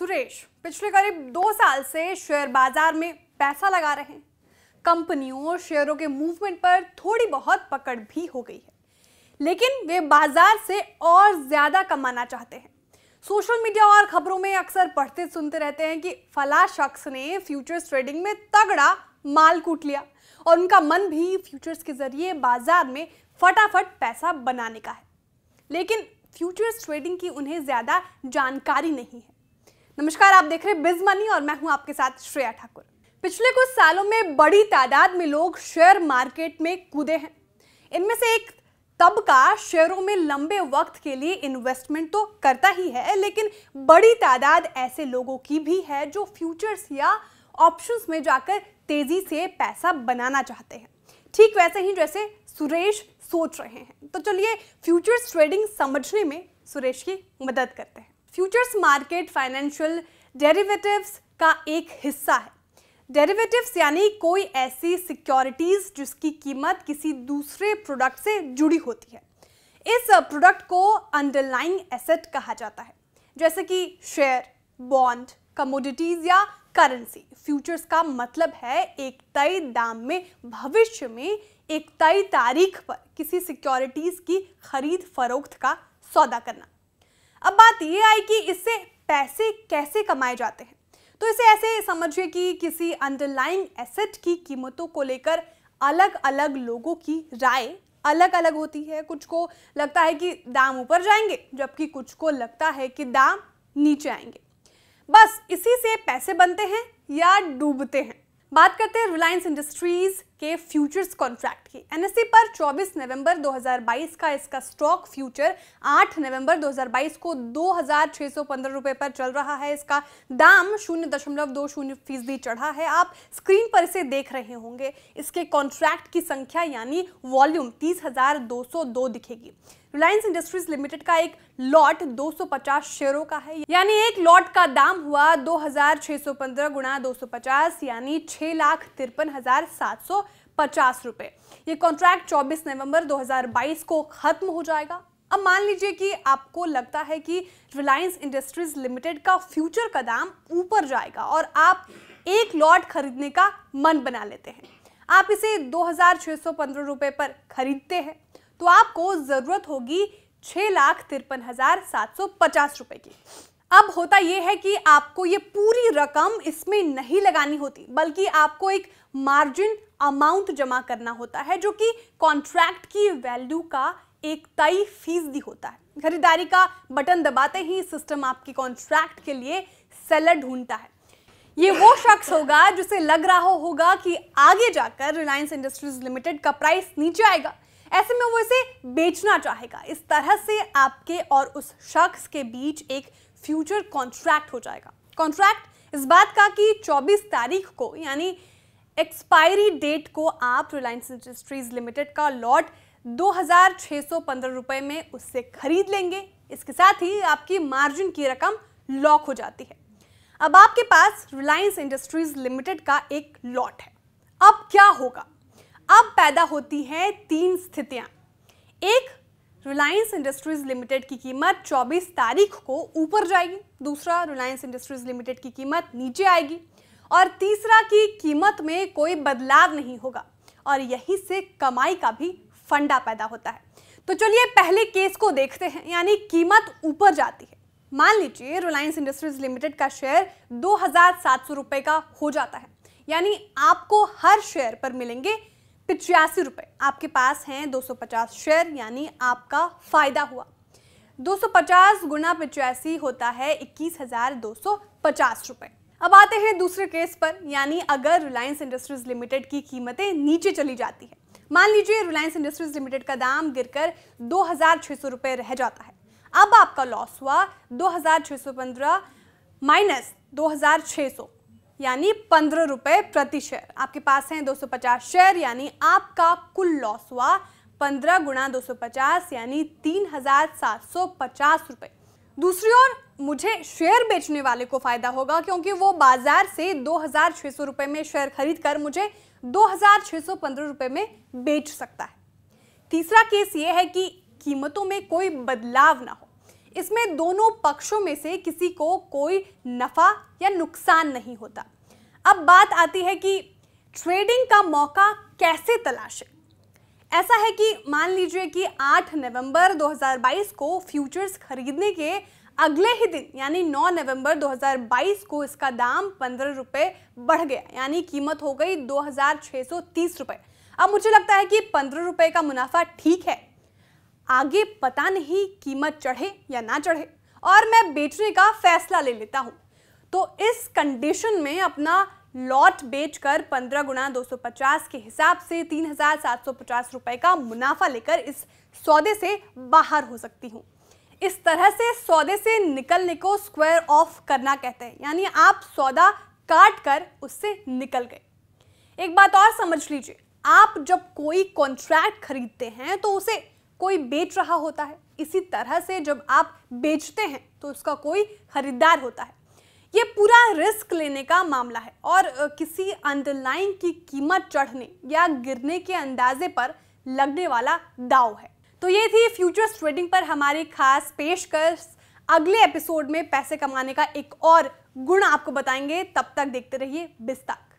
सुरेश पिछले करीब दो साल से शेयर बाजार में पैसा लगा रहे हैं कंपनियों और शेयरों के मूवमेंट पर थोड़ी बहुत पकड़ भी हो गई है लेकिन वे बाजार से और ज्यादा कमाना चाहते हैं सोशल मीडिया और खबरों में अक्सर पढ़ते सुनते रहते हैं कि फला शख्स ने फ्यूचर्स ट्रेडिंग में तगड़ा माल कूट लिया और उनका मन भी फ्यूचर्स के जरिए बाजार में फटाफट पैसा बनाने का है लेकिन फ्यूचर्स ट्रेडिंग की उन्हें ज़्यादा जानकारी नहीं है नमस्कार आप देख रहे हैं बिज मनी और मैं हूं आपके साथ श्रेया ठाकुर पिछले कुछ सालों में बड़ी तादाद में लोग शेयर मार्केट में कूदे हैं इनमें से एक तबका शेयरों में लंबे वक्त के लिए इन्वेस्टमेंट तो करता ही है लेकिन बड़ी तादाद ऐसे लोगों की भी है जो फ्यूचर्स या ऑप्शंस में जाकर तेजी से पैसा बनाना चाहते हैं ठीक वैसे ही जैसे सुरेश सोच रहे हैं तो चलिए फ्यूचर्स ट्रेडिंग समझने में सुरेश की मदद करते हैं फ्यूचर्स मार्केट फाइनेंशियल डेरिवेटिव्स का एक हिस्सा है डेरिवेटिव्स यानी कोई ऐसी सिक्योरिटीज़ जिसकी कीमत किसी दूसरे प्रोडक्ट से जुड़ी होती है इस प्रोडक्ट को अंडरलाइंग एसेट कहा जाता है जैसे कि शेयर बॉन्ड कमोडिटीज़ या करेंसी फ्यूचर्स का मतलब है एक तय दाम में भविष्य में एक तय तारीख पर किसी सिक्योरिटीज़ की खरीद फरोख्त का सौदा करना बात ये आई कि इससे पैसे कैसे कमाए जाते हैं तो इसे ऐसे समझिए कि किसी अंडरलाइंग एसेट की कीमतों को लेकर अलग अलग लोगों की राय अलग अलग होती है कुछ को लगता है कि दाम ऊपर जाएंगे जबकि कुछ को लगता है कि दाम नीचे आएंगे बस इसी से पैसे बनते हैं या डूबते हैं बात करते हैं रिलायंस इंडस्ट्रीज के फ्यूचर्स कॉन्ट्रैक्ट की एनएससी e पर 24 नवंबर 2022 का इसका स्टॉक फ्यूचर 8 नवंबर 2022 को दो रुपए पर चल रहा है इसका दाम शून्य दशमलव दो शून्य फीसदी चढ़ा है आप स्क्रीन पर इसे देख रहे होंगे इसके कॉन्ट्रैक्ट की संख्या यानी वॉल्यूम 30,202 दिखेगी रिलायंस इंडस्ट्रीज लिमिटेड का एक लॉट 250 शेयरों का है यानी एक लॉट का दाम हुआ दो हजार छह सौ दो गुणा पचास यानी छह लाख तिरपन हजार सात सौ पचास रुपये ये कॉन्ट्रैक्ट 24 नवंबर 2022 को ख़त्म हो जाएगा अब मान लीजिए कि आपको लगता है कि रिलायंस इंडस्ट्रीज लिमिटेड का फ्यूचर का दाम ऊपर जाएगा और आप एक लॉट खरीदने का मन बना लेते हैं आप इसे दो रुपए पर खरीदते हैं तो आपको ज़रूरत होगी छः लाख तिरपन हज़ार सात सौ पचास रुपये की अब होता यह है कि आपको ये पूरी रकम इसमें नहीं लगानी होती बल्कि आपको एक मार्जिन अमाउंट जमा करना होता है जो कि कॉन्ट्रैक्ट की वैल्यू का एक तय फीसदी होता है खरीदारी का बटन दबाते ही सिस्टम आपके कॉन्ट्रैक्ट के लिए सेलर ढूंढता है ये वो शख्स होगा जिसे लग रहा हो होगा कि आगे जाकर रिलायंस इंडस्ट्रीज लिमिटेड का प्राइस नीचे आएगा ऐसे में वो इसे बेचना चाहेगा इस तरह से आपके और उस शख्स के बीच एक फ्यूचर कॉन्ट्रैक्ट हो जाएगा कॉन्ट्रैक्ट इस बात का कि 24 तारीख को यानी एक्सपायरी डेट को आप रिलायंस इंडस्ट्रीज लिमिटेड का लॉट दो रुपए में उससे खरीद लेंगे इसके साथ ही आपकी मार्जिन की रकम लॉक हो जाती है अब आपके पास रिलायंस इंडस्ट्रीज लिमिटेड का एक लॉट है अब क्या होगा अब पैदा होती है तीन स्थितियां एक रिलायंस इंडस्ट्रीज लिमिटेड की कीमत 24 तारीख को ऊपर जाएगी दूसरा रिलायंस इंडस्ट्रीज लिमिटेड की कीमत नीचे आएगी और तीसरा की कीमत में कोई बदलाव नहीं होगा और यहीं से कमाई का भी फंडा पैदा होता है तो चलिए पहले केस को देखते हैं यानी कीमत ऊपर जाती है मान लीजिए रिलायंस इंडस्ट्रीज लिमिटेड का शेयर दो हजार का हो जाता है यानी आपको हर शेयर पर मिलेंगे पिचासी रुपए आपके पास हैं 250 शेयर यानी आपका फ़ायदा हुआ 250 सौ पचास गुना पिचासी होता है इक्कीस हजार दो सौ पचास रुपए अब आते हैं दूसरे केस पर यानी अगर रिलायंस इंडस्ट्रीज लिमिटेड की कीमतें नीचे चली जाती है मान लीजिए रिलायंस इंडस्ट्रीज लिमिटेड का दाम गिरकर दो रुपए रह जाता है अब आपका लॉस हुआ दो माइनस दो यानी पंद्रह रुपए प्रति शेयर आपके पास हैं 250 शेयर यानी आपका कुल लॉस हुआ पंद्रह गुणा दो यानी तीन हजार सात सौ पचास रुपए दूसरी ओर मुझे शेयर बेचने वाले को फायदा होगा क्योंकि वो बाजार से दो हजार छह सौ रुपए में शेयर खरीद कर मुझे दो हजार छह सौ पंद्रह रुपये में बेच सकता है तीसरा केस ये है कि कीमतों में कोई बदलाव ना हो इसमें दोनों पक्षों में से किसी को कोई नफ़ा या नुकसान नहीं होता अब बात आती है कि ट्रेडिंग का मौका कैसे तलाशें ऐसा है कि मान लीजिए कि 8 नवंबर 2022 को फ्यूचर्स खरीदने के अगले ही दिन यानी 9 नवंबर 2022 को इसका दाम पंद्रह रुपये बढ़ गया यानी कीमत हो गई दो हज़ार अब मुझे लगता है कि पंद्रह रुपये का मुनाफा ठीक है आगे पता नहीं कीमत चढ़े या ना चढ़े और मैं बेचने का फैसला ले लेता हूँ तो इस कंडीशन में अपना लॉट बेचकर 15 गुना 250 के हिसाब से 3,750 रुपए का मुनाफा लेकर इस सौदे से बाहर हो सकती हूँ इस तरह से सौदे से निकलने को स्क्वायर ऑफ करना कहते हैं यानी आप सौदा काट कर उससे निकल गए एक बात और समझ लीजिए आप जब कोई कॉन्ट्रैक्ट खरीदते हैं तो उसे कोई बेच रहा होता है इसी तरह से जब आप बेचते हैं तो उसका कोई खरीदार होता है ये पूरा रिस्क लेने का मामला है और किसी अंडरलाइन की कीमत चढ़ने या गिरने के अंदाजे पर लगने वाला दाव है तो ये थी फ्यूचर्स ट्रेडिंग पर हमारी खास पेशकश अगले एपिसोड में पैसे कमाने का एक और गुण आपको बताएंगे तब तक देखते रहिए बिस्तार